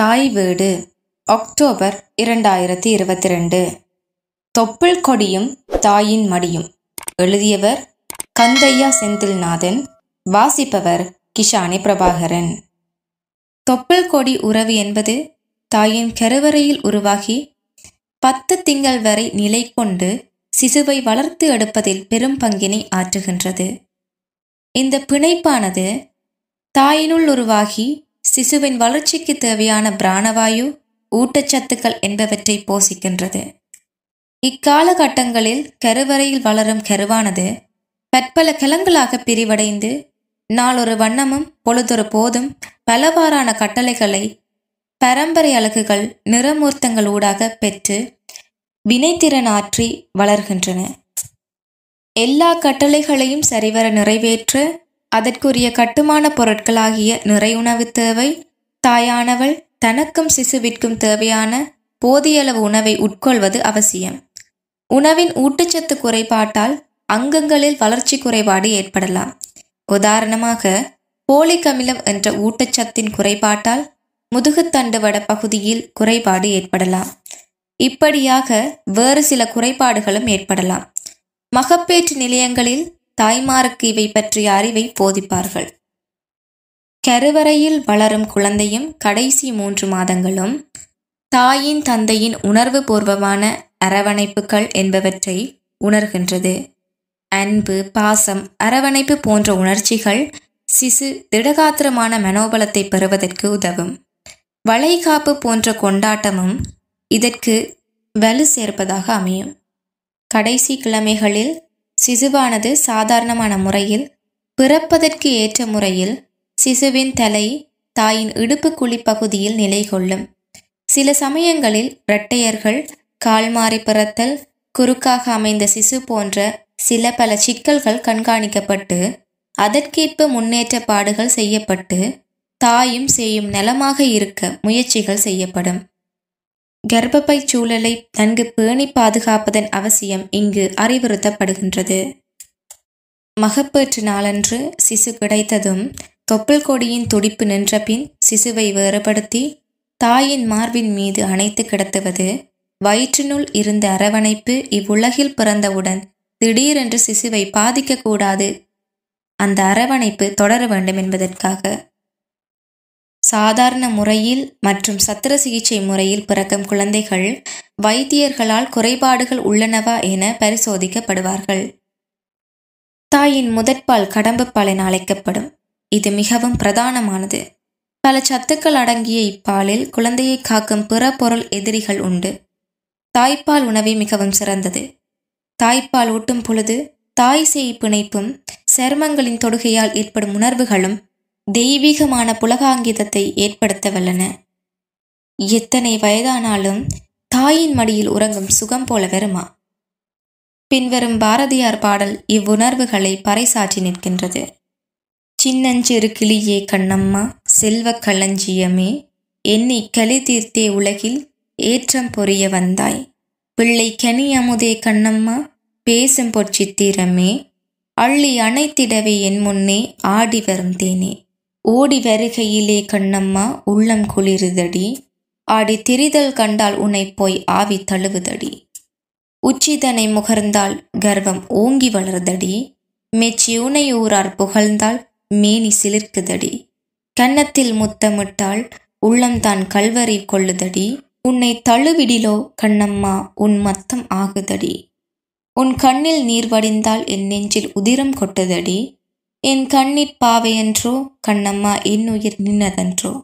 தாய் வீடு அக்டோபர் இரண்டாயிரத்தி இருபத்தி ரெண்டு தொப்புள் கொடியும் தாயின் மடியும் எழுதியவர் கந்தையா செந்தில்நாதன் வாசிப்பவர் கிஷானி பிரபாகரன் தொப்புள் கொடி உறவு என்பது தாயின் கருவறையில் உருவாகி பத்து திங்கள் வரை நிலை கொண்டு சிசுவை வளர்த்து எடுப்பதில் பெரும் பங்கினை ஆற்றுகின்றது இந்த பிணைப்பானது தாயினுள் உருவாகி சிசுவின் வளர்ச்சிக்கு தேவையான பிராணவாயு ஊட்டச்சத்துக்கள் என்பவற்றை போஷிக்கின்றது இக்காலகட்டங்களில் கருவறையில் வளரும் கருவானது பற்பல கிளங்களாக பிரிவடைந்து நாளொரு வண்ணமும் பொழுதொரு போதும் பலவாறான கட்டளைகளை பரம்பரை அழகுகள் நிறமூர்த்தங்கள் ஊடாக பெற்று வினைத்திறன் ஆற்றி வளர்கின்றன எல்லா கட்டளைகளையும் சரிவர நிறைவேற்ற அதற்குரிய கட்டுமான பொருட்களாகிய நிறையுணவு தேவை தாயானவள் தனக்கும் சிசுவிற்கும் தேவையான போதியளவு உணவை உட்கொள்வது அவசியம் உணவின் ஊட்டச்சத்து குறைபாட்டால் அங்கங்களில் வளர்ச்சி குறைபாடு ஏற்படலாம் உதாரணமாக போலிக் அமிலம் என்ற ஊட்டச்சத்தின் குறைபாட்டால் வட பகுதியில் குறைபாடு ஏற்படலாம் இப்படியாக வேறு சில குறைபாடுகளும் ஏற்படலாம் மகப்பேற்று நிலையங்களில் தாய்மாருக்கு இவை பற்றிய அறிவை போதிப்பார்கள் கருவறையில் வளரும் குழந்தையும் கடைசி மூன்று மாதங்களும் தாயின் தந்தையின் உணர்வு பூர்வமான அரவணைப்புகள் என்பவற்றை உணர்கின்றது அன்பு பாசம் அரவணைப்பு போன்ற உணர்ச்சிகள் சிசு திடகாத்திரமான மனோபலத்தை பெறுவதற்கு உதவும் வளைகாப்பு போன்ற கொண்டாட்டமும் இதற்கு வலு சேர்ப்பதாக அமையும் கடைசி கிழமைகளில் சிசுவானது சாதாரணமான முறையில் பிறப்பதற்கு ஏற்ற முறையில் சிசுவின் தலை தாயின் இடுப்பு குழி பகுதியில் நிலை கொள்ளும் சில சமயங்களில் இரட்டையர்கள் கால்மாறி பிறத்தல் குறுக்காக அமைந்த சிசு போன்ற சில பல சிக்கல்கள் கண்காணிக்கப்பட்டு அதற்கேற்ப முன்னேற்ற பாடுகள் செய்யப்பட்டு தாயும் செய்யும் நலமாக இருக்க முயற்சிகள் செய்யப்படும் கர்ப்பப்பை சூழலை நன்கு பேணி பாதுகாப்பதன் அவசியம் இங்கு அறிவுறுத்தப்படுகின்றது மகப்பேற்று நாளன்று சிசு கிடைத்ததும் தொப்புள் கொடியின் துடிப்பு நின்ற பின் சிசுவை வேறுபடுத்தி தாயின் மார்பின் மீது அணைத்து கிடத்துவது வயிற்றினுள் இருந்த அரவணைப்பு இவ்வுலகில் பிறந்தவுடன் திடீரென்று சிசுவை பாதிக்கக்கூடாது அந்த அரவணைப்பு தொடர வேண்டும் என்பதற்காக சாதாரண முறையில் மற்றும் சத்திர சிகிச்சை முறையில் பிறக்கும் குழந்தைகள் வைத்தியர்களால் குறைபாடுகள் உள்ளனவா என பரிசோதிக்கப்படுவார்கள் தாயின் முதற்பால் கடம்புப்பால் என அழைக்கப்படும் இது மிகவும் பிரதானமானது பல சத்துக்கள் அடங்கிய இப்பாலில் குழந்தையை காக்கும் பிற பொருள் எதிரிகள் உண்டு தாய்ப்பால் உணவே மிகவும் சிறந்தது தாய்ப்பால் ஊட்டும் பொழுது தாய் சேய் பிணைப்பும் சருமங்களின் தொடுகையால் ஏற்படும் உணர்வுகளும் தெய்வீகமான புலகாங்கிதத்தை ஏற்படுத்த வல்லன எத்தனை வயதானாலும் தாயின் மடியில் உறங்கும் சுகம் போல வருமா பின்வரும் பாரதியார் பாடல் இவ்வுணர்வுகளை பறைசாற்றி நிற்கின்றது சின்னஞ்சிறு கிளியே கண்ணம்மா செல்வ களஞ்சியமே என்னை கலி தீர்த்தே உலகில் ஏற்றம் பொரிய வந்தாய் பிள்ளை கனி அமுதே கண்ணம்மா பேசும் பொச்சித்திரமே அள்ளி அணைத்திடவே என் முன்னே ஆடி வரும் தேனே ஓடி வருகையிலே கண்ணம்மா உள்ளம் குளிருதடி ஆடி திரிதல் கண்டால் உன்னை போய் ஆவி தழுவுதடி உச்சிதனை முகர்ந்தால் கர்வம் ஓங்கி வளர்தடி மெச்சி உனை ஊரார் புகழ்ந்தால் மேனி சிலிர்க்குதடி கன்னத்தில் முத்தமிட்டால் உள்ளம்தான் கல்வரி கொள்ளுதடி உன்னை தழுவிடிலோ கண்ணம்மா உன் மத்தம் ஆகுதடி உன் கண்ணில் நீர் வடிந்தால் என் நெஞ்சில் உதிரம் கொட்டுதடி என் கண்ணிற் பாவையன்றோ கண்ணம்மா இன்னுயிர் நின்னதன்றோ